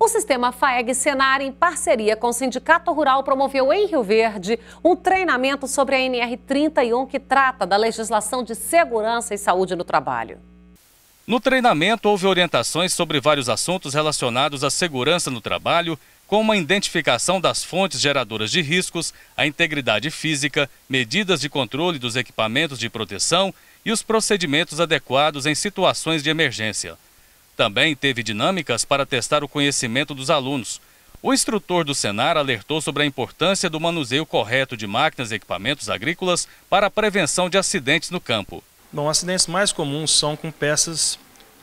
O sistema FAEG Senar, em parceria com o Sindicato Rural, promoveu em Rio Verde um treinamento sobre a NR 31 que trata da legislação de segurança e saúde no trabalho. No treinamento, houve orientações sobre vários assuntos relacionados à segurança no trabalho, como a identificação das fontes geradoras de riscos, a integridade física, medidas de controle dos equipamentos de proteção e os procedimentos adequados em situações de emergência. Também teve dinâmicas para testar o conhecimento dos alunos. O instrutor do Senar alertou sobre a importância do manuseio correto de máquinas e equipamentos agrícolas para a prevenção de acidentes no campo. Bom, acidentes mais comuns são com peças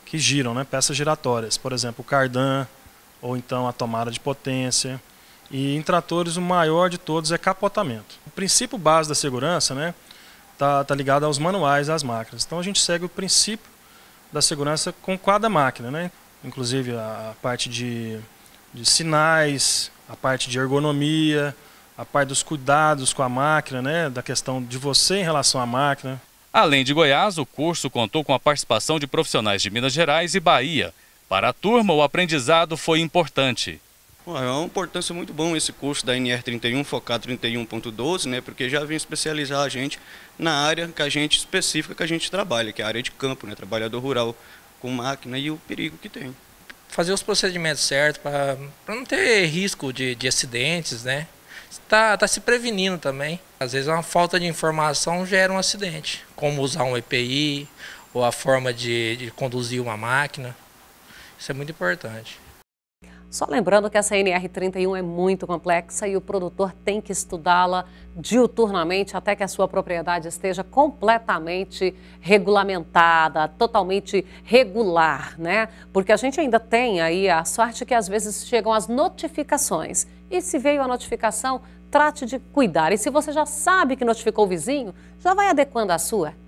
que giram, né? peças giratórias, por exemplo, o cardan ou então a tomada de potência. E em tratores o maior de todos é capotamento. O princípio base da segurança né, tá, tá ligado aos manuais das máquinas. Então a gente segue o princípio da segurança com cada máquina, né? Inclusive a parte de, de sinais, a parte de ergonomia, a parte dos cuidados com a máquina, né? Da questão de você em relação à máquina. Além de Goiás, o curso contou com a participação de profissionais de Minas Gerais e Bahia. Para a turma, o aprendizado foi importante é uma importância muito bom esse curso da NR31, focar 31.12, né, porque já vem especializar a gente na área que a gente específica que a gente trabalha, que é a área de campo, né, trabalhador rural com máquina e o perigo que tem. Fazer os procedimentos certos para não ter risco de, de acidentes, né? Está tá se prevenindo também. Às vezes uma falta de informação gera um acidente, como usar um EPI ou a forma de, de conduzir uma máquina. Isso é muito importante. Só lembrando que essa NR31 é muito complexa e o produtor tem que estudá-la diuturnamente até que a sua propriedade esteja completamente regulamentada, totalmente regular, né? Porque a gente ainda tem aí a sorte que às vezes chegam as notificações. E se veio a notificação, trate de cuidar. E se você já sabe que notificou o vizinho, já vai adequando a sua.